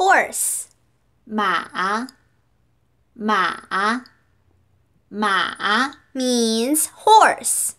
horse 马马马 means horse